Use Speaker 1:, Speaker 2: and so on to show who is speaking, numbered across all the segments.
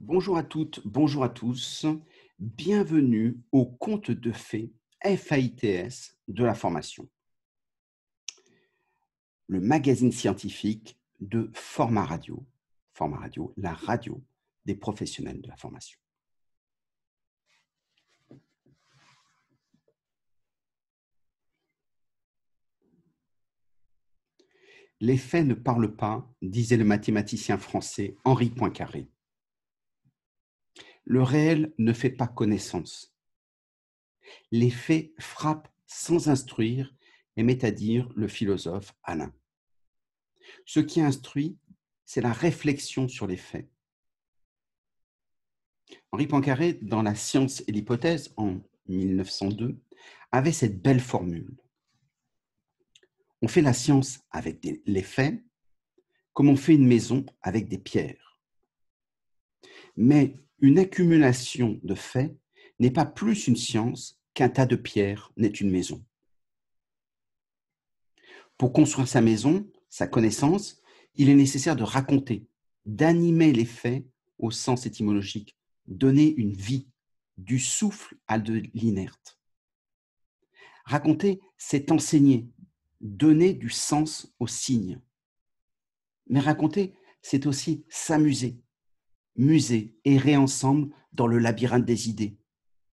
Speaker 1: Bonjour à toutes, bonjour à tous. Bienvenue au compte de fées FAITS de la formation. Le magazine scientifique de Format Radio. Format Radio, la radio des professionnels de la formation. Les faits ne parlent pas, disait le mathématicien français Henri Poincaré le réel ne fait pas connaissance. Les faits frappent sans instruire, aimait à dire le philosophe Alain. Ce qui instruit, c'est la réflexion sur les faits. Henri Poincaré, dans La science et l'hypothèse, en 1902, avait cette belle formule. On fait la science avec les faits, comme on fait une maison avec des pierres. Mais une accumulation de faits n'est pas plus une science qu'un tas de pierres n'est une maison. Pour construire sa maison, sa connaissance, il est nécessaire de raconter, d'animer les faits au sens étymologique, donner une vie, du souffle à de l'inerte. Raconter, c'est enseigner, donner du sens aux signes. Mais raconter, c'est aussi s'amuser, muser, errer ensemble dans le labyrinthe des idées,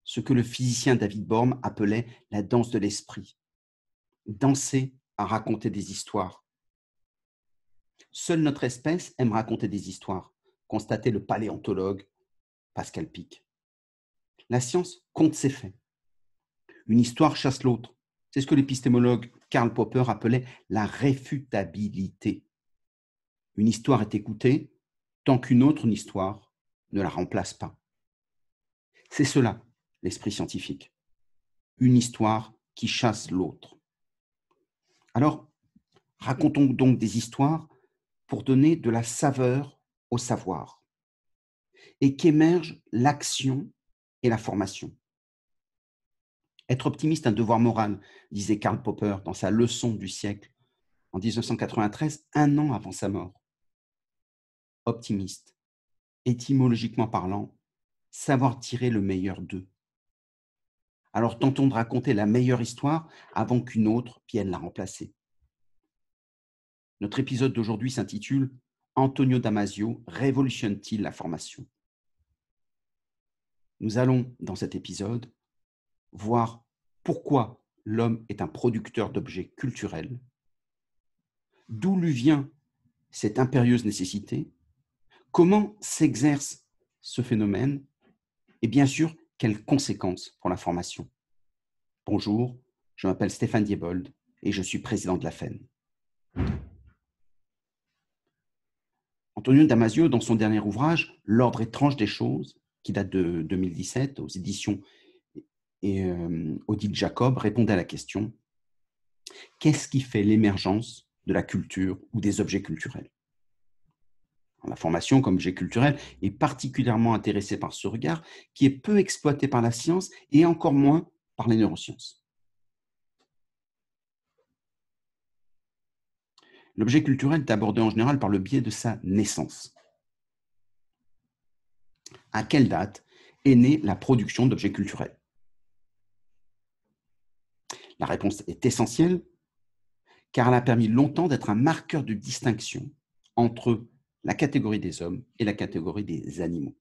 Speaker 1: ce que le physicien David Borm appelait la danse de l'esprit. Danser à raconter des histoires. Seule notre espèce aime raconter des histoires, constatait le paléontologue Pascal Pic. La science compte ses faits. Une histoire chasse l'autre. C'est ce que l'épistémologue Karl Popper appelait la réfutabilité. Une histoire est écoutée, tant qu'une autre histoire ne la remplace pas. C'est cela, l'esprit scientifique. Une histoire qui chasse l'autre. Alors, racontons donc des histoires pour donner de la saveur au savoir et qu'émergent l'action et la formation. Être optimiste, un devoir moral, disait Karl Popper dans sa leçon du siècle en 1993, un an avant sa mort optimiste, étymologiquement parlant, savoir tirer le meilleur d'eux. Alors tentons de raconter la meilleure histoire avant qu'une autre vienne la remplacer. Notre épisode d'aujourd'hui s'intitule Antonio Damasio révolutionne-t-il la formation Nous allons, dans cet épisode, voir pourquoi l'homme est un producteur d'objets culturels, d'où lui vient cette impérieuse nécessité, Comment s'exerce ce phénomène Et bien sûr, quelles conséquences pour la formation Bonjour, je m'appelle Stéphane Diebold et je suis président de la FEN. Antonio Damasio, dans son dernier ouvrage, L'ordre étrange des choses, qui date de 2017 aux éditions et, euh, Jacob, répondait à la question Qu'est-ce qui fait l'émergence de la culture ou des objets culturels la formation comme objet culturel, est particulièrement intéressée par ce regard qui est peu exploité par la science et encore moins par les neurosciences. L'objet culturel est abordé en général par le biais de sa naissance. À quelle date est née la production d'objets culturels La réponse est essentielle car elle a permis longtemps d'être un marqueur de distinction entre la catégorie des hommes et la catégorie des animaux.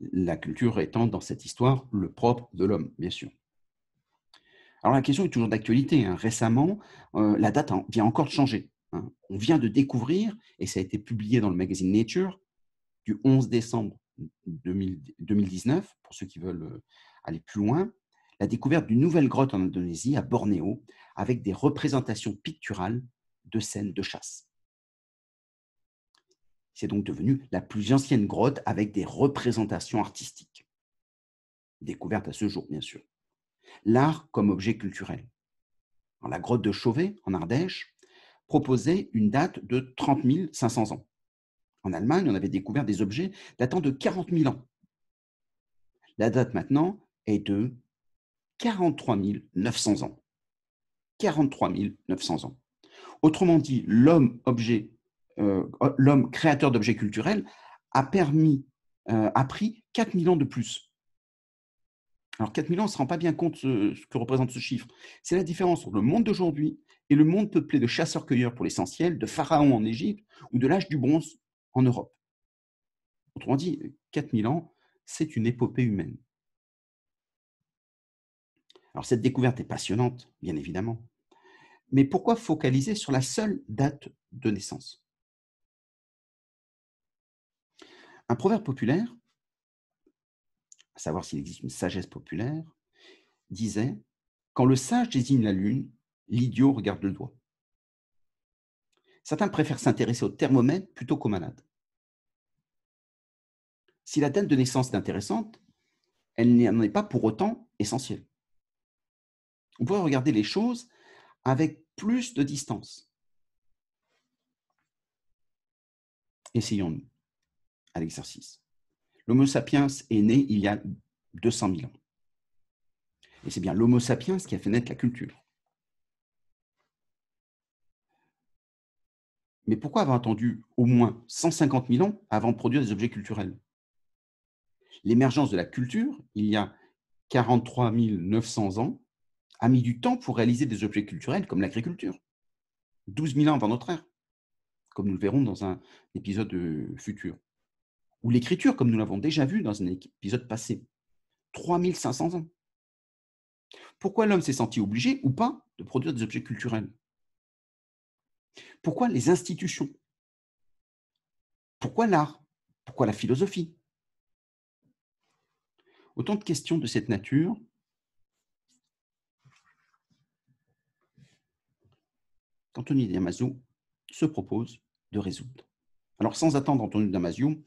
Speaker 1: La culture étant dans cette histoire le propre de l'homme, bien sûr. Alors la question est toujours d'actualité. Hein. Récemment, euh, la date vient encore de changer. Hein. On vient de découvrir, et ça a été publié dans le magazine Nature, du 11 décembre 2019, pour ceux qui veulent euh, aller plus loin, la découverte d'une nouvelle grotte en Indonésie, à Bornéo, avec des représentations picturales de scènes de chasse. C'est donc devenu la plus ancienne grotte avec des représentations artistiques, Découverte à ce jour, bien sûr. L'art comme objet culturel. la grotte de Chauvet, en Ardèche, proposait une date de 30 500 ans. En Allemagne, on avait découvert des objets datant de 40 000 ans. La date maintenant est de 43 900 ans. 43 900 ans. Autrement dit, l'homme-objet euh, oh, l'homme créateur d'objets culturels, a permis, euh, a pris 4000 ans de plus. Alors 4000 ans, on ne se rend pas bien compte ce, ce que représente ce chiffre. C'est la différence entre le monde d'aujourd'hui et le monde peuplé de chasseurs-cueilleurs pour l'essentiel, de pharaons en Égypte ou de l'âge du bronze en Europe. Autrement dit, 4000 ans, c'est une épopée humaine. Alors cette découverte est passionnante, bien évidemment. Mais pourquoi focaliser sur la seule date de naissance Un proverbe populaire, à savoir s'il existe une sagesse populaire, disait Quand le sage désigne la lune, l'idiot regarde le doigt. Certains préfèrent s'intéresser au thermomètre plutôt qu'aux malades. Si la date de naissance est intéressante, elle n'en est pas pour autant essentielle. On pourrait regarder les choses avec plus de distance. Essayons-nous à l'exercice. L'Homo sapiens est né il y a 200 000 ans. Et c'est bien l'Homo sapiens qui a fait naître la culture. Mais pourquoi avoir attendu au moins 150 000 ans avant de produire des objets culturels L'émergence de la culture, il y a 43 900 ans, a mis du temps pour réaliser des objets culturels comme l'agriculture. 12 000 ans avant notre ère, comme nous le verrons dans un épisode futur ou l'écriture, comme nous l'avons déjà vu dans un épisode passé. 3500 ans. Pourquoi l'homme s'est senti obligé ou pas de produire des objets culturels Pourquoi les institutions Pourquoi l'art Pourquoi la philosophie Autant de questions de cette nature qu'Anthony Damasio se propose de résoudre. Alors sans attendre Anthony Damasio,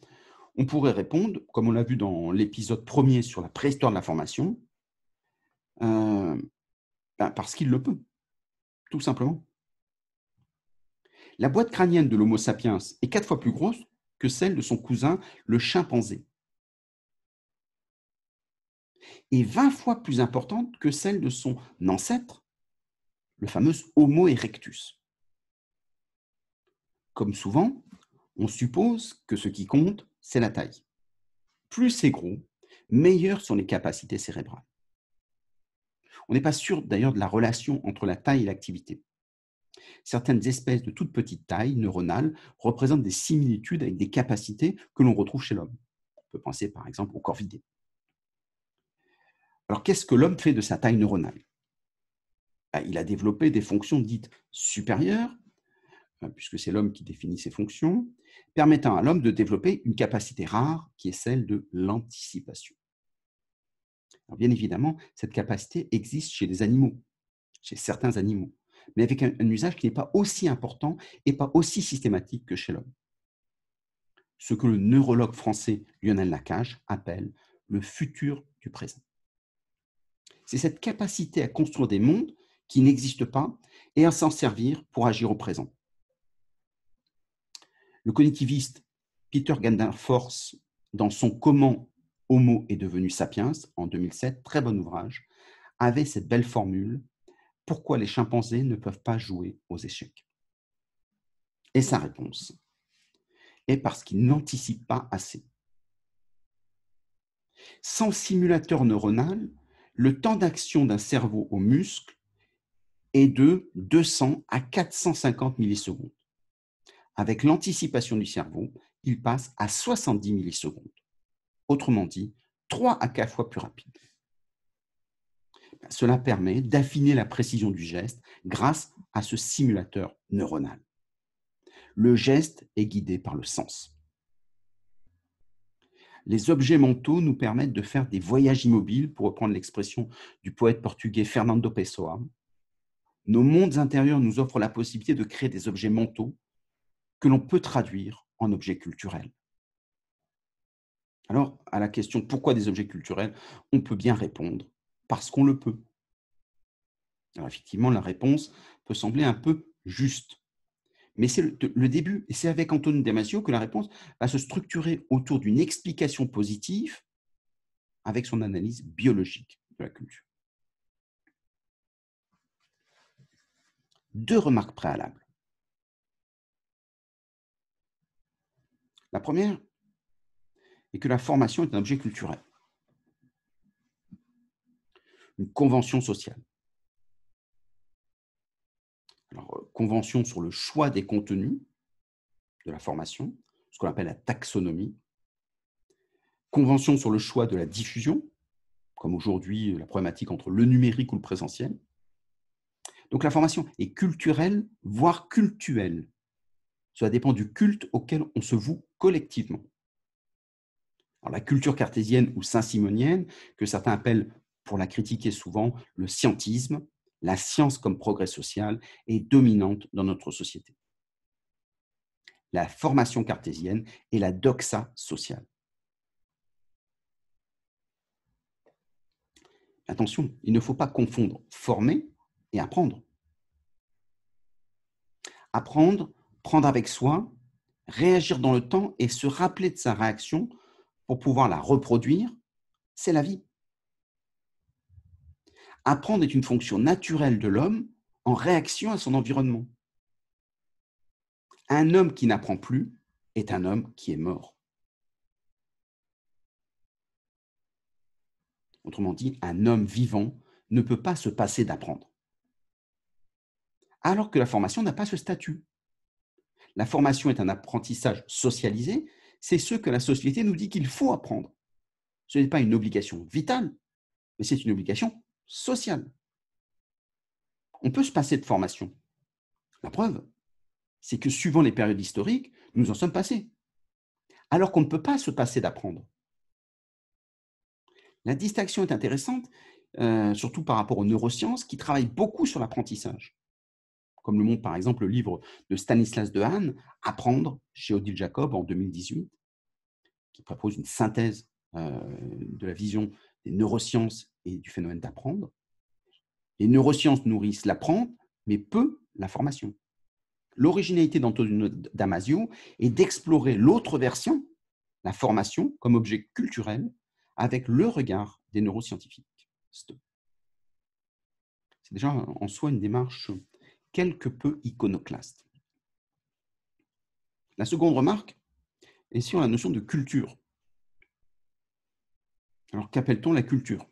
Speaker 1: on pourrait répondre, comme on l'a vu dans l'épisode premier sur la préhistoire de la formation, euh, ben, parce qu'il le peut, tout simplement. La boîte crânienne de l'Homo sapiens est quatre fois plus grosse que celle de son cousin, le chimpanzé, et vingt fois plus importante que celle de son ancêtre, le fameux Homo erectus. Comme souvent, on suppose que ce qui compte, c'est la taille. Plus c'est gros, meilleures sont les capacités cérébrales. On n'est pas sûr d'ailleurs de la relation entre la taille et l'activité. Certaines espèces de toute petite taille neuronale représentent des similitudes avec des capacités que l'on retrouve chez l'homme. On peut penser par exemple au corvidé. Alors qu'est-ce que l'homme fait de sa taille neuronale ben, Il a développé des fonctions dites supérieures Hein, puisque c'est l'homme qui définit ses fonctions, permettant à l'homme de développer une capacité rare qui est celle de l'anticipation. bien évidemment, cette capacité existe chez les animaux, chez certains animaux, mais avec un, usage qui n'est pas aussi important et pas aussi systématique que chez l'homme. Ce que le neurologue français Lionel Lacage appelle le futur du présent. C'est cette capacité à construire des mondes qui n'existent pas et à s'en servir pour agir au présent le cognitiviste Peter Force dans son Comment Homo est devenu sapiens en 2007, très bon ouvrage, avait cette belle formule Pourquoi les chimpanzés ne peuvent pas jouer aux échecs Et sa réponse est parce qu'ils n'anticipent pas assez. Sans simulateur neuronal, le temps d'action d'un cerveau au muscle est de 200 à 450 millisecondes avec l'anticipation du cerveau, il passe à 70 millisecondes. Autrement dit, trois à quatre fois plus rapide. Cela permet d'affiner la précision du geste grâce à ce simulateur neuronal. Le geste est guidé par le sens. Les objets mentaux nous permettent de faire des voyages immobiles, pour reprendre l'expression du poète portugais Fernando Pessoa. Nos mondes intérieurs nous offrent la possibilité de créer des objets mentaux que l'on peut traduire en objet culturel. Alors, à la question pourquoi des objets culturels, on peut bien répondre parce qu'on le peut. Alors, effectivement, la réponse peut sembler un peu juste, mais c'est le, début, et c'est avec Antoine Damasio que la réponse va se structurer autour d'une explication positive avec son analyse biologique de la culture. Deux remarques préalables. La première est que la formation est un objet culturel, une convention sociale. Euh, convention sur le choix des contenus de la formation, ce qu'on appelle la taxonomie, convention sur le choix de la diffusion, comme aujourd'hui euh, la problématique entre le numérique ou le présentiel. Donc la formation est culturelle, voire cultuelle. Cela dépend du culte auquel on se voue collectivement. la culture cartésienne ou saint-simonienne, que certains appellent, pour la critiquer souvent, le scientisme, la science comme progrès social, est dominante dans notre société. La formation cartésienne et la doxa sociale. Attention, il ne faut pas confondre former et apprendre. Apprendre, prendre avec soin, réagir dans le temps et se rappeler de sa réaction pour pouvoir la reproduire, c'est la vie. Apprendre est une fonction naturelle de l'homme en réaction à son environnement. Un homme qui n'apprend plus est un homme qui est mort. Autrement dit, un homme vivant ne peut pas se passer d'apprendre. Alors que la formation n'a pas ce statut la formation est un apprentissage socialisé, c'est ce que la société nous dit qu'il faut apprendre. Ce n'est pas une obligation vitale, mais c'est une obligation sociale. On peut se passer de formation. La preuve, c'est que suivant les périodes historiques, nous en sommes passés. Alors qu'on ne peut pas se passer d'apprendre. La distinction est intéressante, euh, surtout par rapport aux neurosciences, qui travaillent beaucoup sur l'apprentissage comme le montre par exemple le livre de Stanislas Dehaene, Apprendre chez Odile Jacob en 2018, qui propose une synthèse euh, de la vision des neurosciences et du phénomène d'apprendre. Les neurosciences nourrissent l'apprendre, mais peu la formation. L'originalité d'Antonio Damasio est d'explorer l'autre version, la formation, comme objet culturel, avec le regard des neuroscientifiques. C'est déjà en soi une démarche quelque peu iconoclaste. La seconde remarque est sur la notion de culture. Alors qu'appelle-t-on la culture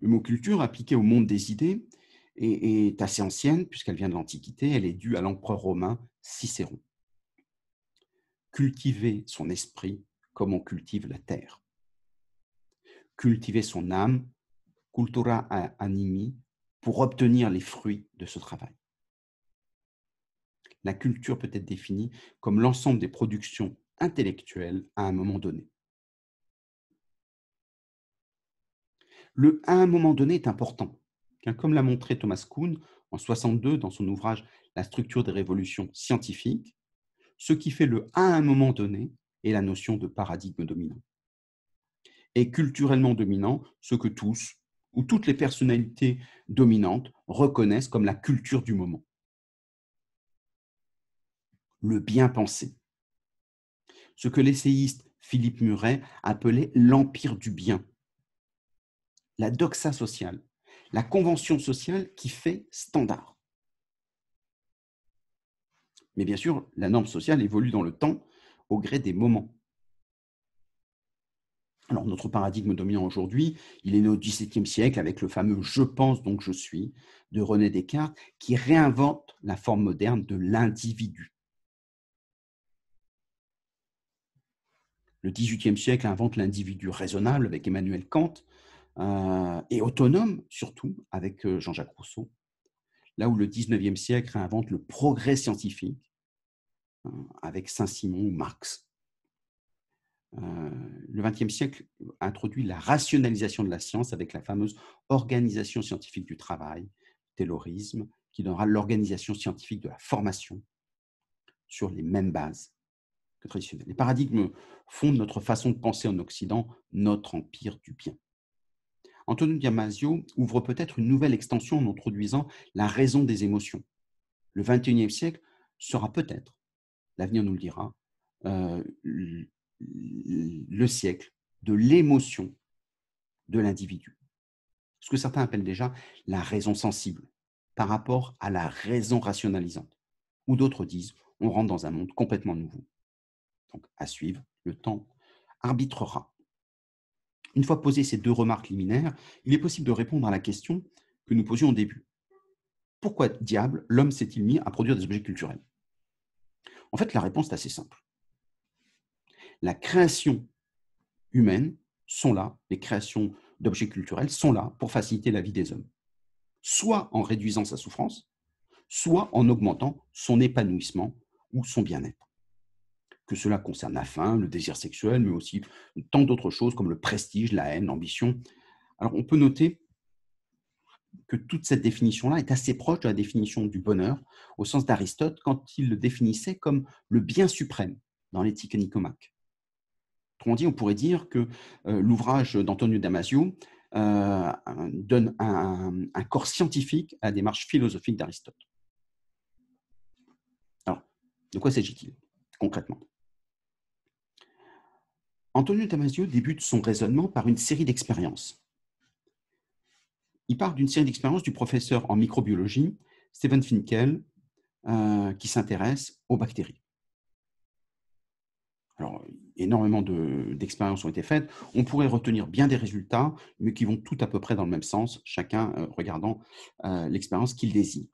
Speaker 1: Le mot culture appliqué au monde des idées est, assez ancienne puisqu'elle vient de l'Antiquité, elle est due à l'empereur romain Cicéron. Cultiver son esprit comme on cultive la terre. Cultiver son âme, cultura animi, pour obtenir les fruits de ce travail. La culture peut être définie comme l'ensemble des productions intellectuelles à un moment donné. Le à un moment donné est important, car comme l'a montré Thomas Kuhn en 62 dans son ouvrage La structure des révolutions scientifiques, ce qui fait le à un moment donné est la notion de paradigme dominant. Et culturellement dominant, ce que tous, où toutes les personnalités dominantes reconnaissent comme la culture du moment. Le bien pensé Ce que l'essayiste Philippe Muret appelait l'empire du bien, la doxa sociale, la convention sociale qui fait standard. Mais bien sûr, la norme sociale évolue dans le temps au gré des moments. Alors, notre paradigme dominant aujourd'hui, il est né au XVIIe siècle avec le fameux Je pense donc je suis de René Descartes, qui réinvente la forme moderne de l'individu. Le XVIIIe siècle invente l'individu raisonnable avec Emmanuel Kant euh, et autonome surtout avec euh, Jean-Jacques Rousseau. Là où le XIXe siècle réinvente le progrès scientifique hein, avec Saint-Simon ou Marx. Euh, le XXe siècle introduit la rationalisation de la science avec la fameuse organisation scientifique du travail, taylorisme, qui donnera l'organisation scientifique de la formation sur les mêmes bases que traditionnelles. Les paradigmes fondent notre façon de penser en Occident, notre empire du bien. Antonio Damasio ouvre peut-être une nouvelle extension en introduisant la raison des émotions. Le XXIe siècle sera peut-être, l'avenir nous le dira, euh, le siècle de l'émotion de l'individu. Ce que certains appellent déjà la raison sensible par rapport à la raison rationalisante. Ou d'autres disent, on rentre dans un monde complètement nouveau. Donc, à suivre, le temps arbitrera. Une fois posées ces deux remarques liminaires, il est possible de répondre à la question que nous posions au début. Pourquoi diable l'homme s'est-il mis à produire des objets culturels En fait, la réponse est assez simple la création humaine sont là, les créations d'objets culturels sont là pour faciliter la vie des hommes, soit en réduisant sa souffrance, soit en augmentant son épanouissement ou son bien-être. Que cela concerne la faim, le désir sexuel, mais aussi tant d'autres choses comme le prestige, la haine, l'ambition. Alors on peut noter que toute cette définition-là est assez proche de la définition du bonheur au sens d'Aristote quand il le définissait comme le bien suprême dans l'éthique nicomaque. Autrement dit, on pourrait dire que euh, l'ouvrage d'Antonio Damasio euh, donne un, corps scientifique à la démarche philosophique d'Aristote. Alors, de quoi s'agit-il concrètement Antonio Damasio débute son raisonnement par une série d'expériences. Il part d'une série d'expériences du professeur en microbiologie, Stephen Finkel, euh, qui s'intéresse aux bactéries. Alors, énormément d'expériences ont été faites. On pourrait retenir bien des résultats, mais qui vont tout à peu près dans le même sens, chacun euh, regardant euh, l'expérience qu'il désire.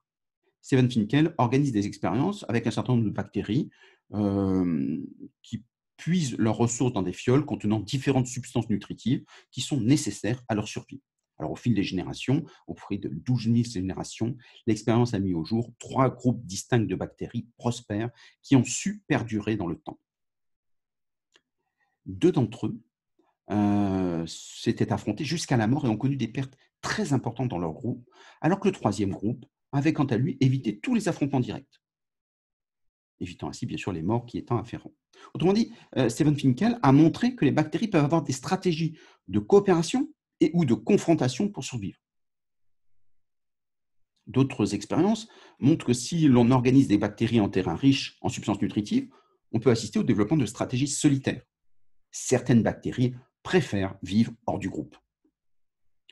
Speaker 1: Steven Finkel organise des expériences avec un certain nombre de bactéries euh, qui puisent leurs ressources dans des fioles contenant différentes substances nutritives qui sont nécessaires à leur survie. Alors, au fil des générations, au prix de 12 000 générations, l'expérience a mis au jour trois groupes distincts de bactéries prospères qui ont su perdurer dans le temps deux d'entre eux euh, s'étaient affrontés jusqu'à la mort et ont connu des pertes très importantes dans leur groupe, alors que le troisième groupe avait quant à lui évité tous les affrontements directs, évitant ainsi bien sûr les morts qui étant afférents. Autrement dit, euh, Steven Finkel a montré que les bactéries peuvent avoir des stratégies de coopération et ou de confrontation pour survivre. D'autres expériences montrent que si l'on organise des bactéries en terrain riche en substances nutritives, on peut assister au développement de stratégies solitaires certaines bactéries préfèrent vivre hors du groupe.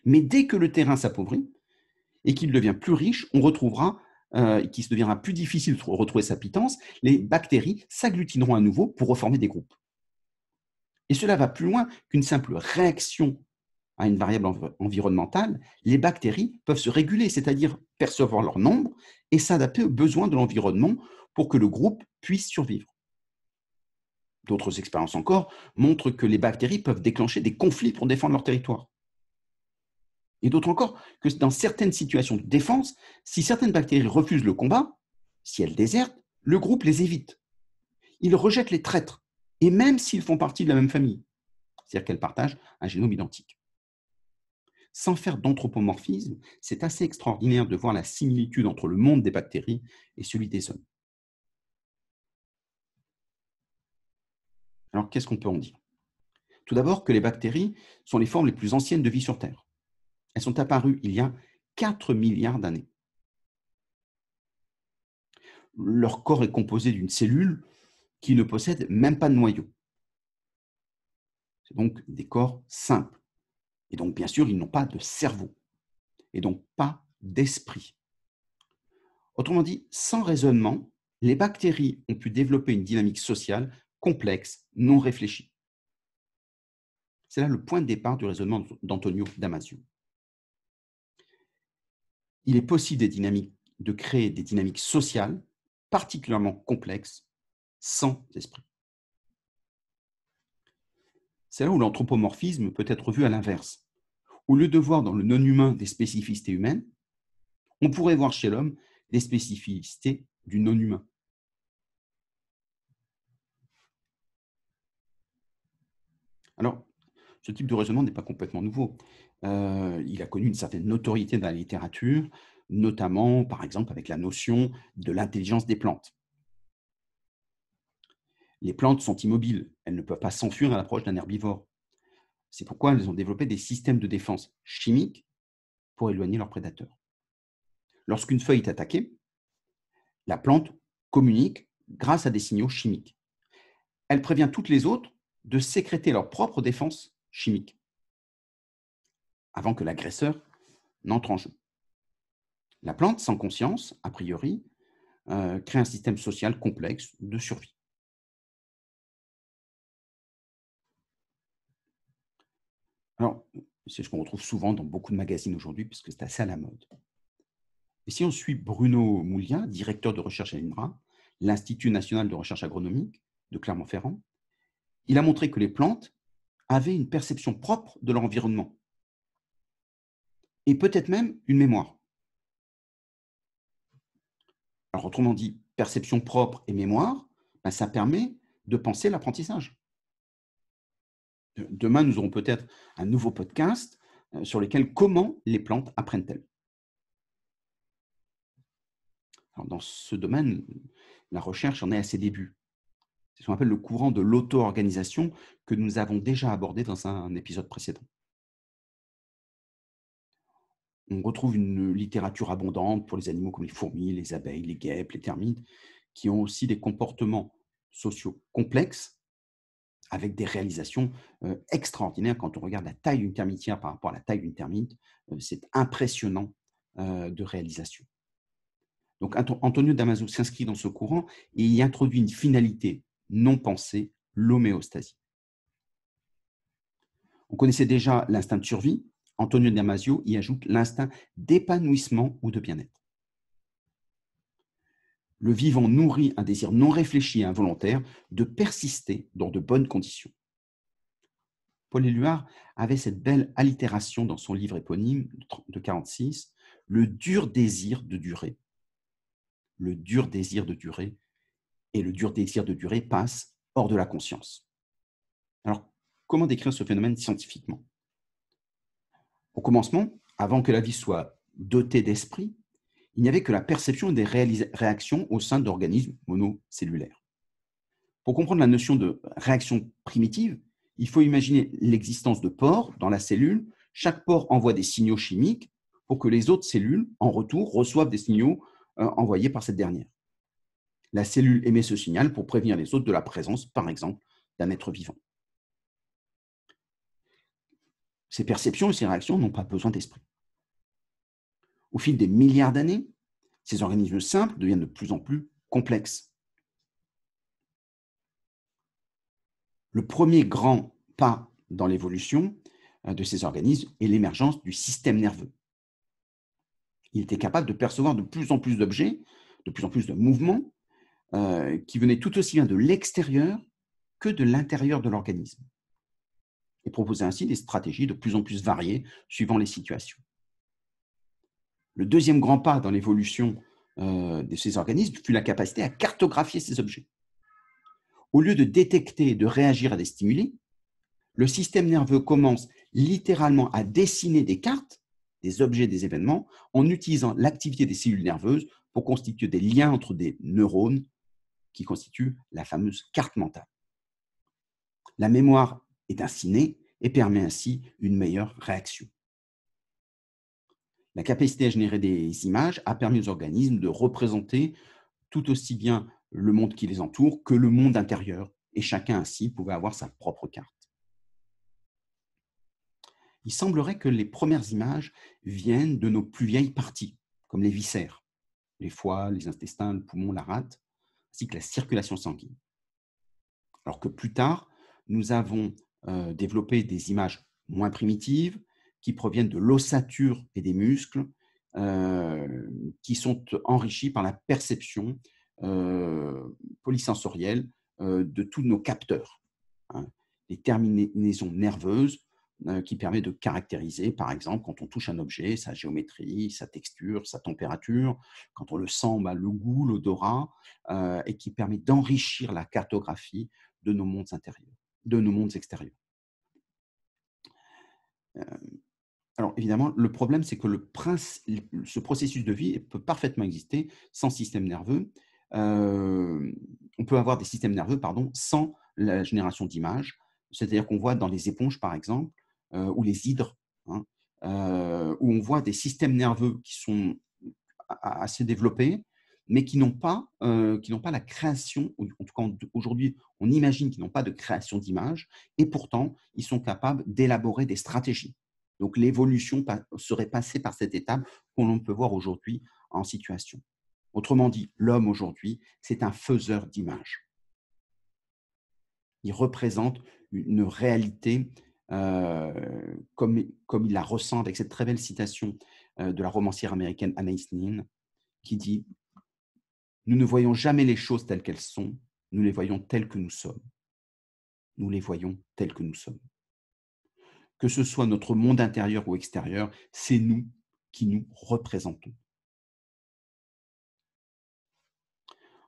Speaker 1: Mais dès que le terrain s'appauvrit et qu'il devient plus riche, on retrouvera, euh, qu'il se deviendra plus difficile de retrouver sa pitance, les bactéries s'agglutineront à nouveau pour reformer des groupes. Et cela va plus loin qu'une simple réaction à une variable environnementale. Les bactéries peuvent se réguler, c'est-à-dire percevoir leur nombre et s'adapter aux besoins de l'environnement pour que le groupe puisse survivre. D'autres expériences encore montrent que les bactéries peuvent déclencher des conflits pour défendre leur territoire. Et d'autres encore que dans certaines situations de défense, si certaines bactéries refusent le combat, si elles désertent, le groupe les évite. Ils rejettent les traîtres, et même s'ils font partie de la même famille, c'est-à-dire qu'elles partagent un génome identique. Sans faire d'anthropomorphisme, c'est assez extraordinaire de voir la similitude entre le monde des bactéries et celui des hommes. Alors, qu'est-ce qu'on peut en dire Tout d'abord, que les bactéries sont les formes les plus anciennes de vie sur Terre. Elles sont apparues il y a 4 milliards d'années. Leur corps est composé d'une cellule qui ne possède même pas de noyau. C'est donc des corps simples. Et donc, bien sûr, ils n'ont pas de cerveau. Et donc, pas d'esprit. Autrement dit, sans raisonnement, les bactéries ont pu développer une dynamique sociale complexe, non réfléchi. C'est là le point de départ du raisonnement d'Antonio Damasio. Il est possible des dynamiques, de créer des dynamiques sociales particulièrement complexes sans esprit. C'est là où l'anthropomorphisme peut être vu à l'inverse. Au lieu de voir dans le non-humain des spécificités humaines, on pourrait voir chez l'homme des spécificités du non-humain. Alors, ce type de raisonnement n'est pas complètement nouveau. Euh, il a connu une certaine notoriété dans la littérature, notamment, par exemple, avec la notion de l'intelligence des plantes. Les plantes sont immobiles, elles ne peuvent pas s'enfuir à l'approche d'un herbivore. C'est pourquoi elles ont développé des systèmes de défense chimiques pour éloigner leurs prédateurs. Lorsqu'une feuille est attaquée, la plante communique grâce à des signaux chimiques. Elle prévient toutes les autres de sécréter leur propre défense chimique avant que l'agresseur n'entre en jeu. La plante, sans conscience, a priori, euh, crée un système social complexe de survie. Alors, c'est ce qu'on retrouve souvent dans beaucoup de magazines aujourd'hui, puisque c'est assez à la mode. Et si on suit Bruno Moulia, directeur de recherche à l'INRA, l'Institut national de recherche agronomique de Clermont-Ferrand, il a montré que les plantes avaient une perception propre de leur environnement et peut-être même une mémoire. Alors, autrement dit, perception propre et mémoire, ben, ça permet de penser l'apprentissage. Demain, nous aurons peut-être un nouveau podcast euh, sur lequel comment les plantes apprennent-elles. dans ce domaine, la recherche en est à ses débuts ce qu'on appelle le courant de l'auto-organisation que nous avons déjà abordé dans un épisode précédent. On retrouve une littérature abondante pour les animaux comme les fourmis, les abeilles, les guêpes, les termites, qui ont aussi des comportements sociaux complexes, avec des réalisations euh, extraordinaires. Quand on regarde la taille d'une termitière par rapport à la taille d'une termite, euh, c'est impressionnant euh, de réalisation. Donc Antonio Damaso s'inscrit dans ce courant et y introduit une finalité non pensée, l'homéostasie. On connaissait déjà l'instinct de survie. Antonio Damasio y ajoute l'instinct d'épanouissement ou de bien-être. Le vivant nourrit un désir non réfléchi et involontaire de persister dans de bonnes conditions. Paul Éluard avait cette belle allitération dans son livre éponyme de 46, le dur désir de durer. Le dur désir de durer et le dur désir de durer passe hors de la conscience. Alors, comment décrire ce phénomène scientifiquement Au commencement, avant que la vie soit dotée d'esprit, il n'y avait que la perception des réactions au sein d'organismes monocellulaires. Pour comprendre la notion de réaction primitive, il faut imaginer l'existence de pores dans la cellule. Chaque pore envoie des signaux chimiques pour que les autres cellules, en retour, reçoivent des signaux euh, envoyés par cette dernière la cellule émet ce signal pour prévenir les autres de la présence, par exemple, d'un être vivant. Ces perceptions et ces réactions n'ont pas besoin d'esprit. Au fil des milliards d'années, ces organismes simples deviennent de plus en plus complexes. Le premier grand pas dans l'évolution euh, de ces organismes est l'émergence du système nerveux. Il était capable de percevoir de plus en plus d'objets, de plus en plus de mouvements, euh, qui venaient tout aussi bien de l'extérieur que de l'intérieur de l'organisme, et proposait ainsi des stratégies de plus en plus variées suivant les situations. Le deuxième grand pas dans l'évolution euh, de ces organismes fut la capacité à cartographier ces objets. Au lieu de détecter et de réagir à des stimuli, le système nerveux commence littéralement à dessiner des cartes des objets, des événements, en utilisant l'activité des cellules nerveuses pour constituer des liens entre des neurones, qui constitue la fameuse carte mentale. La mémoire est ainsi née et permet ainsi une meilleure réaction. La capacité à générer des images a permis aux organismes de représenter tout aussi bien le monde qui les entoure que le monde intérieur, et chacun ainsi pouvait avoir sa propre carte. Il semblerait que les premières images viennent de nos plus vieilles parties, comme les viscères, les foies, les intestins, le poumon, la rate, ainsi que la circulation sanguine. Alors que plus tard, nous avons euh, développé des images moins primitives qui proviennent de l'ossature et des muscles, euh, qui sont enrichis par la perception euh, polysensorielle de tous nos capteurs. Hein, les terminaisons nerveuses euh, qui permet de caractériser, par exemple, quand on touche un objet, sa géométrie, sa texture, sa température, quand on le sent, bah, le goût, l'odorat, euh, et qui permet d'enrichir la cartographie de nos mondes intérieurs, de nos mondes extérieurs. Euh, alors évidemment, le problème, c'est que le prince, ce processus de vie peut parfaitement exister sans système nerveux. on peut avoir des systèmes nerveux pardon, sans la génération d'images. C'est-à-dire qu'on voit dans les éponges, par exemple, euh, ou les hydres, hein, euh, où on voit des systèmes nerveux qui sont assez développés, mais qui n'ont pas, euh, pas la création, en tout cas aujourd'hui on imagine qu'ils n'ont pas de création d'image, et pourtant ils sont capables d'élaborer des stratégies. Donc l'évolution serait passée par cette étape qu'on l'on peut voir aujourd'hui en situation. Autrement dit, l'homme aujourd'hui, c'est un faiseur d'images. Il représente une réalité euh, comme, il la ressent avec cette très belle citation euh, de la romancière américaine Anaïs Nin, qui dit ⁇ Nous ne voyons jamais les choses telles qu'elles sont, nous les voyons telles que nous sommes. Nous les voyons telles que nous sommes. Que ce soit notre monde intérieur ou extérieur, c'est nous qui nous représentons.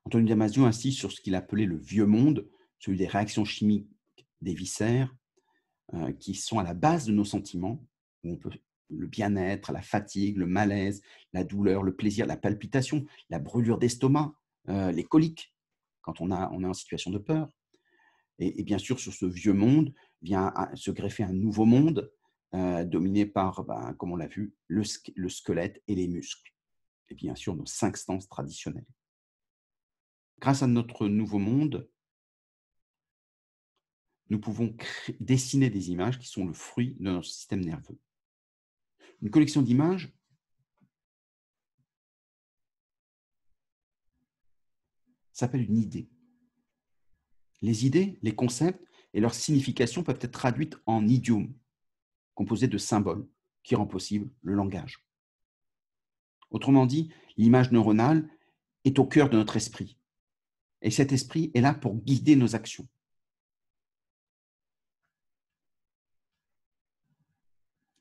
Speaker 1: Antonio Damasio insiste sur ce qu'il appelait le vieux monde, celui des réactions chimiques des viscères, euh, qui sont à la base de nos sentiments, on peut le bien-être, la fatigue, le malaise, la douleur, le plaisir, la palpitation, la brûlure d'estomac, euh, les coliques, quand on, a, on est en situation de peur. Et, bien sûr, sur ce vieux monde vient se greffer un nouveau monde euh, dominé par, bah, comme on l'a vu, le, squelette et les muscles. Et bien sûr, nos cinq sens traditionnels. Grâce à notre nouveau monde, nous pouvons dessiner des images qui sont le fruit de notre système nerveux. Une collection d'images s'appelle une idée. Les idées, les concepts et leurs significations peuvent être traduites en idiomes, composés de symboles qui rend possible le langage. Autrement dit, l'image neuronale est au cœur de notre esprit. Et cet esprit est là pour guider nos actions.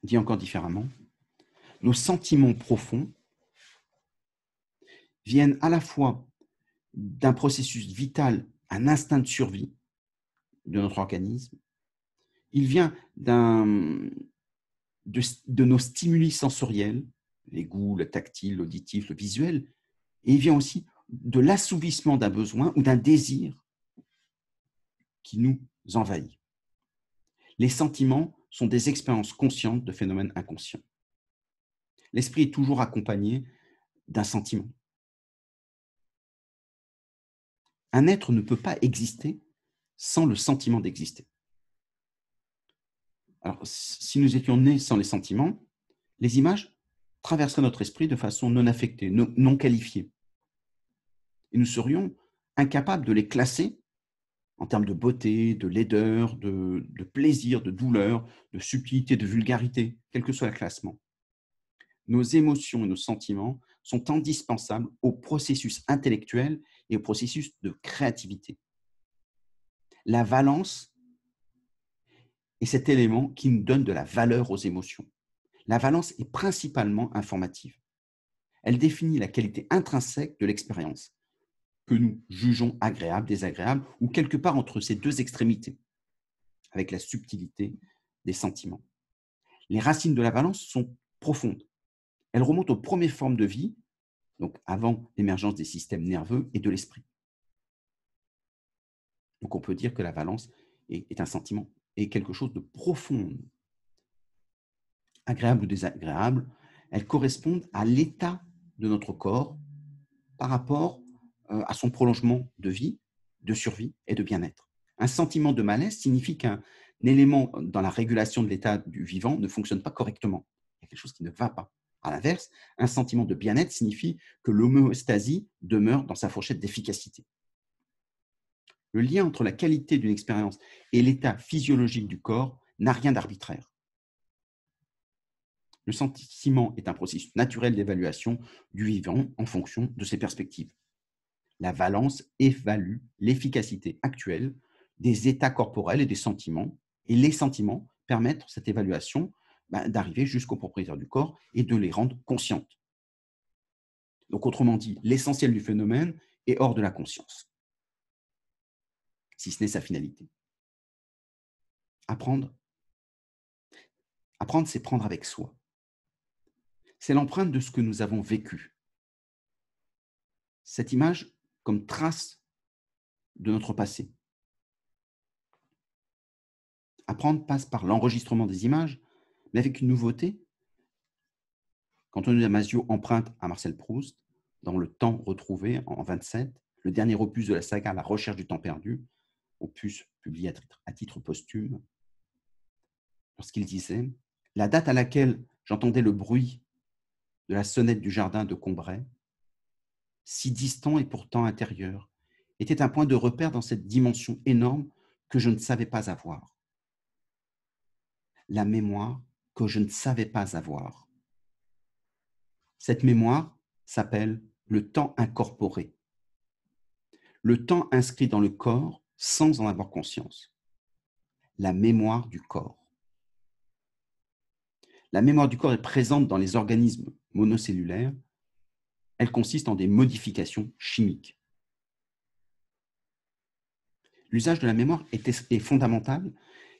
Speaker 1: dit encore différemment, nos sentiments profonds viennent à la fois d'un processus vital, un instinct de survie de notre organisme, il vient de, nos stimuli sensoriels, les goûts, le tactile, l'auditif, le visuel, et il vient aussi de l'assouvissement d'un besoin ou d'un désir qui nous envahit. Les sentiments sont des expériences conscientes de phénomènes inconscients. L'esprit est toujours accompagné d'un sentiment. Un être ne peut pas exister sans le sentiment d'exister. Alors, si nous étions nés sans les sentiments, les images traverseraient notre esprit de façon non affectée, non, qualifiée. Et nous serions incapables de les classer en termes de beauté, de laideur, de, plaisir, de douleur, de subtilité, de vulgarité, quel que soit le classement. Nos émotions et nos sentiments sont indispensables au processus intellectuel et au processus de créativité. La valence est cet élément qui nous donne de la valeur aux émotions. La valence est principalement informative. Elle définit la qualité intrinsèque de l'expérience, que nous jugeons agréable, désagréable, ou quelque part entre ces deux extrémités, avec la subtilité des sentiments. Les racines de la valence sont profondes. Elles remontent aux premières formes de vie, donc avant l'émergence des systèmes nerveux et de l'esprit. Donc on peut dire que la valence est, un sentiment, et quelque chose de profond. Agréable ou désagréable, elles correspondent à l'état de notre corps par rapport euh, à son prolongement de vie, de survie et de bien-être. Un sentiment de malaise signifie qu'un élément dans la régulation de l'état du vivant ne fonctionne pas correctement. Il y a quelque chose qui ne va pas. À l'inverse, un sentiment de bien-être signifie que l'homéostasie demeure dans sa fourchette d'efficacité. Le lien entre la qualité d'une expérience et l'état physiologique du corps n'a rien d'arbitraire. Le sentiment est un processus naturel d'évaluation du vivant en fonction de ses perspectives la valence évalue l'efficacité actuelle des états corporels et des sentiments. Et les sentiments permettent cette évaluation ben, d'arriver jusqu'aux propriétaires du corps et de les rendre conscientes. Donc autrement dit, l'essentiel du phénomène est hors de la conscience, si ce n'est sa finalité. Apprendre. Apprendre, c'est prendre avec soi. C'est l'empreinte de ce que nous avons vécu. Cette image, comme trace de notre passé. Apprendre passe par l'enregistrement des images, mais avec une nouveauté. Antonio Damasio emprunte à Marcel Proust, dans Le temps retrouvé en 27, le dernier opus de la saga La recherche du temps perdu, opus publié à titre, à titre posthume, lorsqu'il disait La date à laquelle j'entendais le bruit de la sonnette du jardin de Combray si distant et pourtant intérieur, était un point de repère dans cette dimension énorme que je ne savais pas avoir. La mémoire que je ne savais pas avoir. Cette mémoire s'appelle le temps incorporé. Le temps inscrit dans le corps sans en avoir conscience. La mémoire du corps. La mémoire du corps est présente dans les organismes monocellulaires elle consiste en des modifications chimiques. L'usage de la mémoire est, est fondamental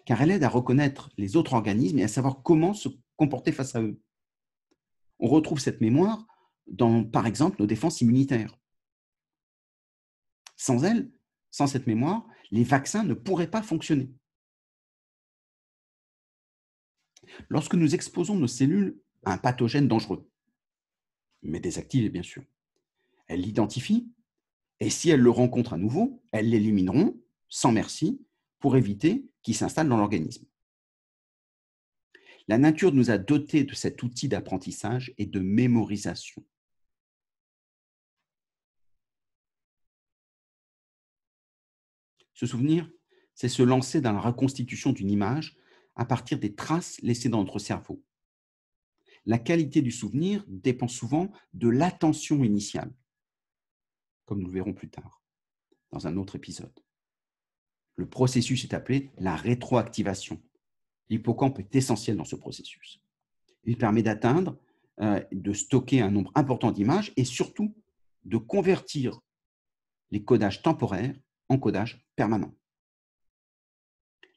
Speaker 1: car elle aide à reconnaître les autres organismes et à savoir comment se comporter face à eux. On retrouve cette mémoire dans, par exemple, nos défenses immunitaires. Sans elle, sans cette mémoire, les vaccins ne pourraient pas fonctionner. Lorsque nous exposons nos cellules à un pathogène dangereux, mais et bien sûr. Elles l'identifient, et si elles le rencontrent à nouveau, elles l'élimineront sans merci pour éviter qu'il s'installe dans l'organisme. La nature nous a dotés de cet outil d'apprentissage et de mémorisation. Ce souvenir, c'est se lancer dans la reconstitution d'une image à partir des traces laissées dans notre cerveau la qualité du souvenir dépend souvent de l'attention initiale, comme nous le verrons plus tard dans un autre épisode. Le processus est appelé la rétroactivation. L'hippocampe est essentiel dans ce processus. Il permet d'atteindre, euh, de stocker un nombre important d'images et surtout de convertir les codages temporaires en codages permanents.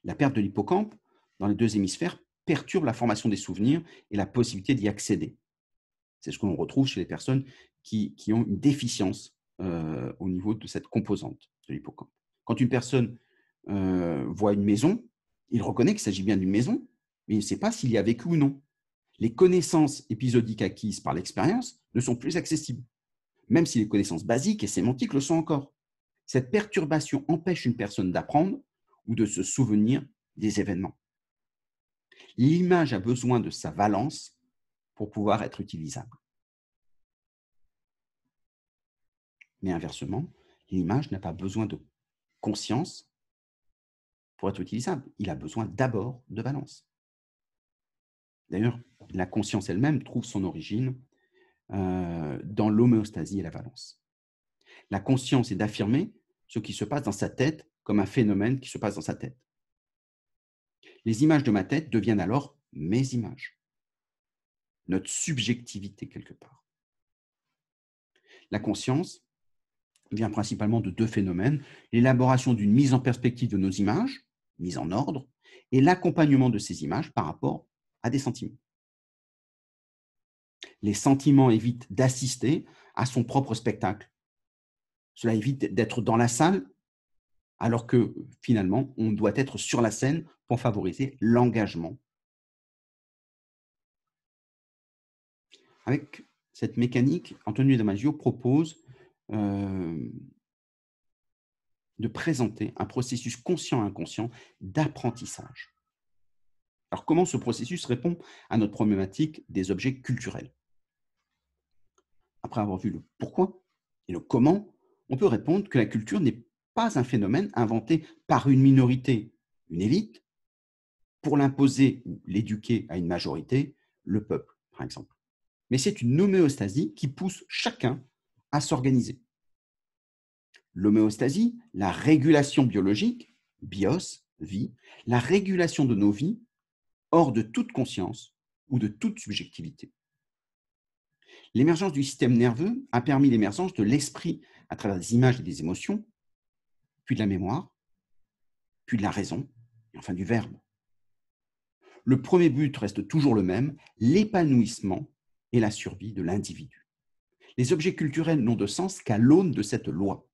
Speaker 1: La perte de l'hippocampe dans les deux hémisphères perturbe la formation des souvenirs et la possibilité d'y accéder. C'est ce que l'on retrouve chez les personnes qui, ont une déficience euh, au niveau de cette composante de l'hippocampe. Quand une personne euh, voit une maison, il reconnaît qu'il s'agit bien d'une maison, mais il ne sait pas s'il y a vécu ou non. Les connaissances épisodiques acquises par l'expérience ne sont plus accessibles, même si les connaissances basiques et sémantiques le sont encore. Cette perturbation empêche une personne d'apprendre ou de se souvenir des événements. L'image a besoin de sa valence pour pouvoir être utilisable. Mais inversement, l'image n'a pas besoin de conscience pour être utilisable. Il a besoin d'abord de valence. D'ailleurs, la conscience elle-même trouve son origine euh, dans l'homéostasie et la valence. La conscience est d'affirmer ce qui se passe dans sa tête comme un phénomène qui se passe dans sa tête. Les images de ma tête deviennent alors mes images, notre subjectivité quelque part. La conscience vient principalement de deux phénomènes, l'élaboration d'une mise en perspective de nos images, mise en ordre, et l'accompagnement de ces images par rapport à des sentiments. Les sentiments évitent d'assister à son propre spectacle. Cela évite d'être dans la salle alors que finalement, on doit être sur la scène pour favoriser l'engagement. Avec cette mécanique, Antonio Damasio propose euh, de présenter un processus conscient-inconscient d'apprentissage. Alors comment ce processus répond à notre problématique des objets culturels Après avoir vu le pourquoi et le comment, on peut répondre que la culture n'est pas un phénomène inventé par une minorité, une élite, pour l'imposer ou l'éduquer à une majorité, le peuple, par exemple. Mais c'est une homéostasie qui pousse chacun à s'organiser. L'homéostasie, la régulation biologique, bios, vie, la régulation de nos vies hors de toute conscience ou de toute subjectivité. L'émergence du système nerveux a permis l'émergence de l'esprit à travers des images et des émotions, puis de la mémoire, puis de la raison, et enfin du verbe. Le premier but reste toujours le même, l'épanouissement et la survie de l'individu. Les objets culturels n'ont de sens qu'à l'aune de cette loi.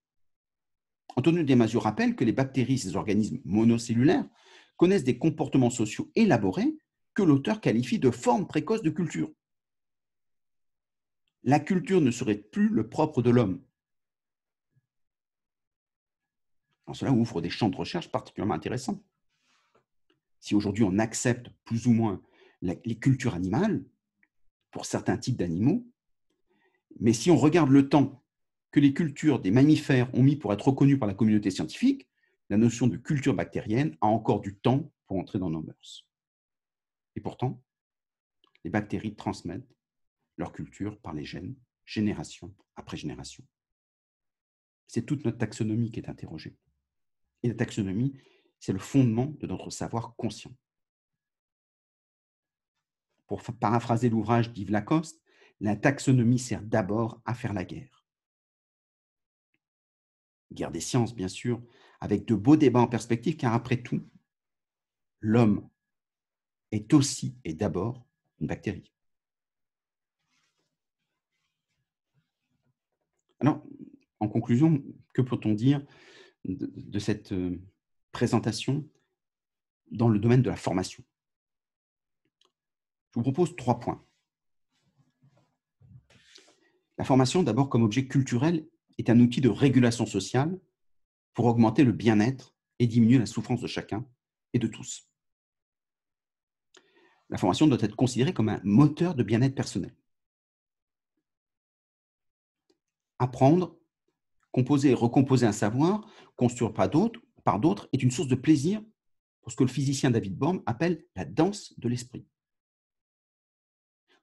Speaker 1: Antonio Damasio rappelle que les bactéries, ces organismes monocellulaires, connaissent des comportements sociaux élaborés que l'auteur qualifie de formes précoce de culture. La culture ne serait plus le propre de l'homme. cela ouvre des champs de recherche particulièrement intéressants. Si aujourd'hui on accepte plus ou moins les cultures animales pour certains types d'animaux, mais si on regarde le temps que les cultures des mammifères ont mis pour être reconnues par la communauté scientifique, la notion de culture bactérienne a encore du temps pour entrer dans nos mœurs. Et pourtant, les bactéries transmettent leur culture par les gènes, génération après génération. C'est toute notre taxonomie qui est interrogée. Et la taxonomie, c'est le fondement de notre savoir conscient. Pour paraphraser l'ouvrage d'Yves Lacoste, la taxonomie sert d'abord à faire la guerre. Guerre des sciences, bien sûr, avec de beaux débats en perspective, car après tout, l'homme est aussi et d'abord une bactérie. Alors, en conclusion, que peut-on dire de, cette euh, présentation dans le domaine de la formation. Je vous propose trois points. La formation, d'abord comme objet culturel, est un outil de régulation sociale pour augmenter le bien-être et diminuer la souffrance de chacun et de tous. La formation doit être considérée comme un moteur de bien-être personnel. Apprendre Composer et recomposer un savoir, construire par d'autres, est une source de plaisir pour ce que le physicien David Bohm appelle la danse de l'esprit.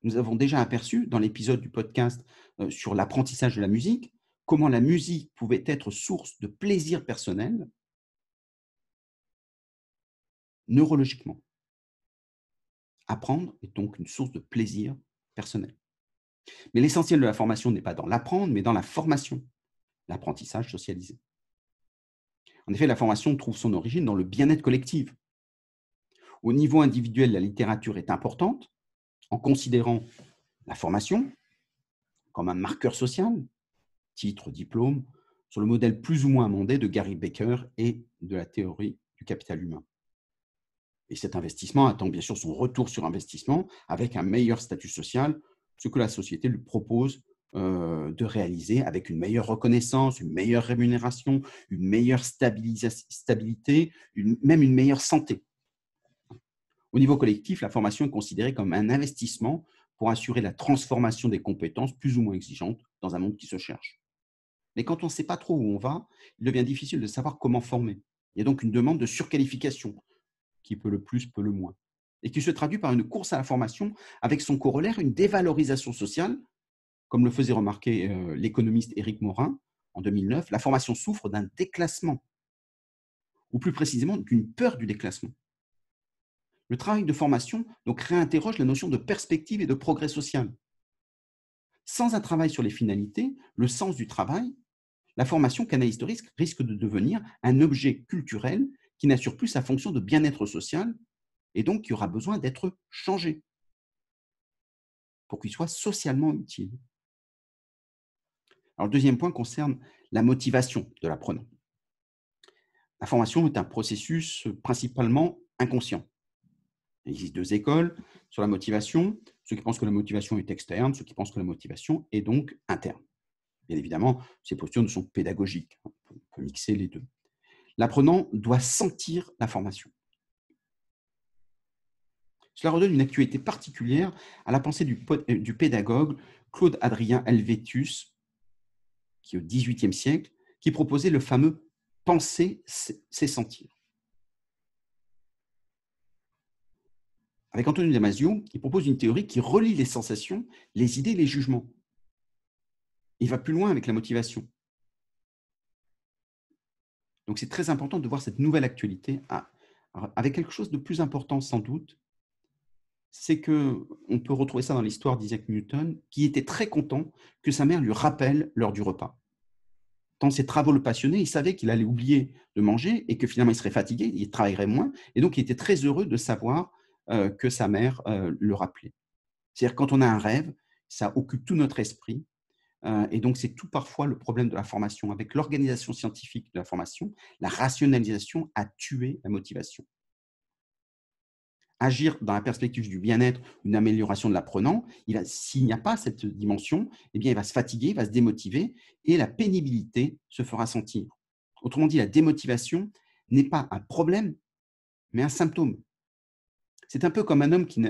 Speaker 1: Nous avons déjà aperçu dans l'épisode du podcast euh, sur l'apprentissage de la musique comment la musique pouvait être source de plaisir personnel neurologiquement. Apprendre est donc une source de plaisir personnel. Mais l'essentiel de la formation n'est pas dans l'apprendre, mais dans la formation l'apprentissage socialisé. En effet, la formation trouve son origine dans le bien-être collectif. Au niveau individuel, la littérature est importante en considérant la formation comme un marqueur social, titre, diplôme, sur le modèle plus ou moins amendé de Gary Baker et de la théorie du capital humain. Et cet investissement attend bien sûr son retour sur investissement avec un meilleur statut social, ce que la société lui propose euh, de réaliser avec une meilleure reconnaissance, une meilleure rémunération, une meilleure stabilité, même une meilleure santé. Au niveau collectif, la formation est considérée comme un investissement pour assurer la transformation des compétences plus ou moins exigeantes dans un monde qui se cherche. Mais quand on ne sait pas trop où on va, il devient difficile de savoir comment former. Il y a donc une demande de surqualification, qui peut le plus, peut le moins, et qui se traduit par une course à la formation avec son corollaire, une dévalorisation sociale comme le faisait remarquer euh, l'économiste Éric Morin en 2009, la formation souffre d'un déclassement, ou plus précisément d'une peur du déclassement. Le travail de formation donc réinterroge la notion de perspective et de progrès social. Sans un travail sur les finalités, le sens du travail, la formation canaliste risque, risque de devenir un objet culturel qui n'assure plus sa fonction de bien-être social et donc qui aura besoin d'être changé pour qu'il soit socialement utile. Alors, le deuxième point concerne la motivation de l'apprenant. La formation est un processus principalement inconscient. Il existe deux écoles sur la motivation, ceux qui pensent que la motivation est externe, ceux qui pensent que la motivation est donc interne. Bien évidemment, ces postures ne sont pédagogiques, hein, on peut mixer les deux. L'apprenant doit sentir la formation. Cela redonne une actualité particulière à la pensée du, euh, pédagogue Claude Adrien Helvétius, qui au XVIIIe siècle, qui proposait le fameux penser, c'est sentir. Avec Antonio Damasio, il propose une théorie qui relie les sensations, les idées, les jugements. Il va plus loin avec la motivation. Donc c'est très important de voir cette nouvelle actualité ah, avec quelque chose de plus important sans doute, c'est que on peut retrouver ça dans l'histoire d'Isaac Newton, qui était très content que sa mère lui rappelle l'heure du repas. Tant ses travaux, le passionnaient, il savait qu'il allait oublier de manger et que finalement il serait fatigué, il travaillerait moins. Et donc, il était très heureux de savoir euh, que sa mère euh, le rappelait. C'est-à-dire, quand on a un rêve, ça occupe tout notre esprit. Euh, et donc, c'est tout parfois le problème de la formation. Avec l'organisation scientifique de la formation, la rationalisation a tué la motivation agir dans la perspective du bien-être, une amélioration de l'apprenant, s'il n'y a pas cette dimension, eh bien, il va se fatiguer, il va se démotiver et la pénibilité se fera sentir. Autrement dit, la démotivation n'est pas un problème, mais un symptôme. C'est un peu comme un homme qui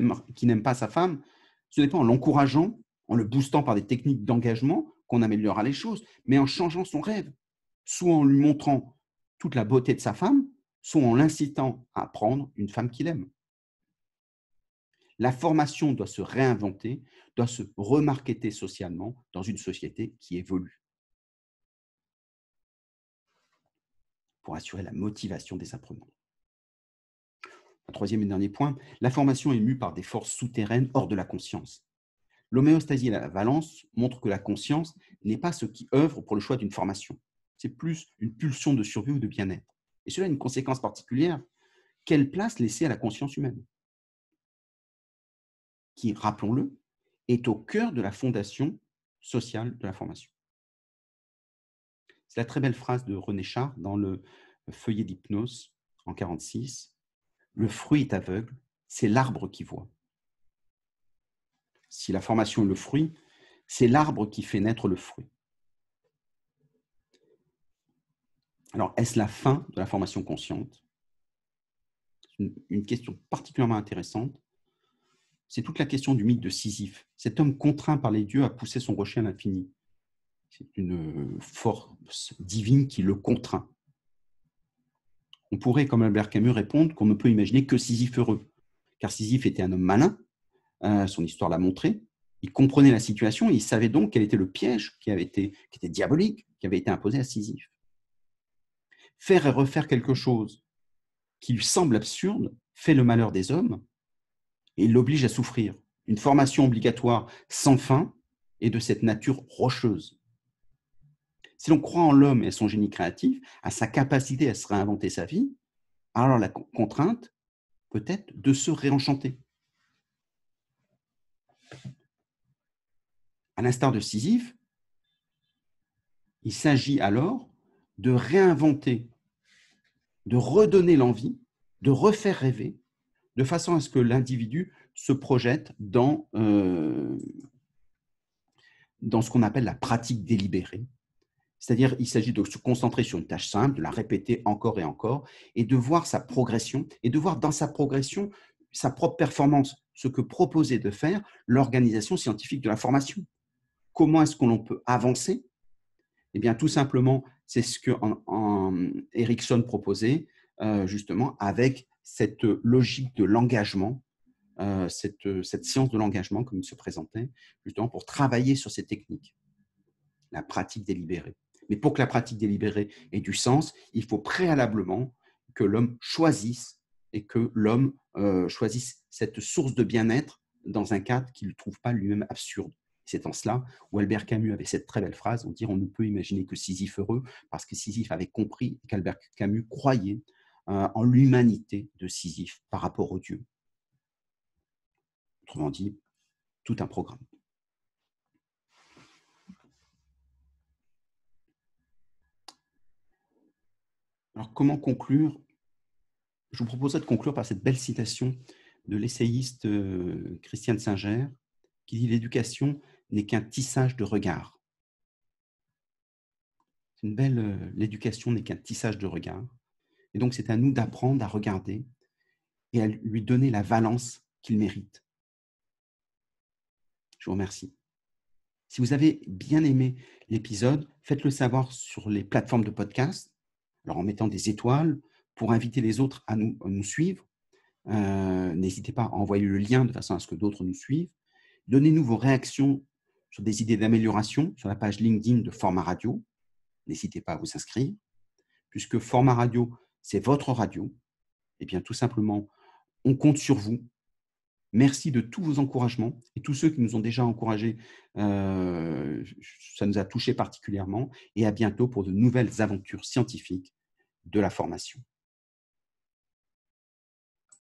Speaker 1: n'aime pas sa femme. Ce n'est pas en l'encourageant, en le boostant par des techniques d'engagement qu'on améliorera les choses, mais en changeant son rêve, soit en lui montrant toute la beauté de sa femme, soit en l'incitant à prendre une femme qu'il aime. La formation doit se réinventer, doit se remarqueter socialement dans une société qui évolue. Pour assurer la motivation des apprenants. Un troisième et dernier point, la formation est mue par des forces souterraines hors de la conscience. L'homéostasie et la valence montrent que la conscience n'est pas ce qui œuvre pour le choix d'une formation. C'est plus une pulsion de survie ou de bien-être. Et cela a une conséquence particulière. Quelle place laisser à la conscience humaine qui, rappelons-le, est au cœur de la fondation sociale de la formation. C'est la très belle phrase de René Char dans le Feuillet d'hypnose en 1946. Le fruit est aveugle, c'est l'arbre qui voit. Si la formation est le fruit, c'est l'arbre qui fait naître le fruit. Alors, est-ce la fin de la formation consciente C'est une question particulièrement intéressante c'est toute la question du mythe de Sisyphe. Cet homme contraint par les dieux à pousser son rocher à l'infini. C'est une force divine qui le contraint. On pourrait, comme Albert Camus, répondre qu'on ne peut imaginer que Sisyphe heureux, car Sisyphe était un homme malin, hein, son histoire l'a montré, il comprenait la situation, il savait donc quel était le piège qui, avait été, qui était diabolique, qui avait été imposé à Sisyphe. Faire et refaire quelque chose qui lui semble absurde fait le malheur des hommes, et l'oblige à souffrir. Une formation obligatoire sans fin et de cette nature rocheuse. Si l'on croit en l'homme et à son génie créatif, à sa capacité à se réinventer sa vie, alors la contrainte peut être de se réenchanter. À l'instar de Sisyphe, il s'agit alors de réinventer, de redonner l'envie, de refaire rêver de façon à ce que l'individu se projette dans, euh, dans ce qu'on appelle la pratique délibérée. C'est-à-dire, il s'agit de se concentrer sur une tâche simple, de la répéter encore et encore, et de voir sa progression, et de voir dans sa progression sa propre performance, ce que proposait de faire l'organisation scientifique de la formation. Comment est-ce qu'on peut avancer Eh bien, tout simplement, c'est ce que en, proposait, euh, justement, avec cette euh, logique de l'engagement, euh, euh, cette, science de l'engagement comme il se présentait, justement pour travailler sur ces techniques, la pratique délibérée. Mais pour que la pratique délibérée ait du sens, il faut préalablement que l'homme choisisse et que l'homme choisisse cette source de bien-être dans un cadre qu'il ne trouve pas lui-même absurde. C'est en cela où Albert Camus avait cette très belle phrase, on dit on ne peut imaginer que Sisyphe heureux, parce que Sisyphe avait compris qu'Albert Camus croyait euh, en l'humanité de Sisyphe par rapport au Dieu. Autrement dit, tout un programme. Alors comment conclure Je vous proposerai de conclure par cette belle citation de l'essayiste euh, Christiane Singer qui dit L'éducation n'est qu'un tissage de regard. C'est une belle euh, L'éducation n'est qu'un tissage de regard. Et donc, c'est à nous d'apprendre à regarder et à lui donner la valence qu'il mérite. Je vous remercie. Si vous avez bien aimé l'épisode, faites-le savoir sur les plateformes de podcast, alors en mettant des étoiles pour inviter les autres à nous, suivre. Euh, n'hésitez pas à envoyer le lien de façon à ce que d'autres nous suivent. Donnez-nous vos réactions sur des idées d'amélioration sur la page LinkedIn de Format Radio. N'hésitez pas à vous inscrire, puisque Format Radio c'est votre radio, eh bien tout simplement, on compte sur vous. Merci de tous vos encouragements et tous ceux qui nous ont déjà encouragés. Euh, ça nous a touchés particulièrement. Et à bientôt pour de nouvelles aventures scientifiques de la formation.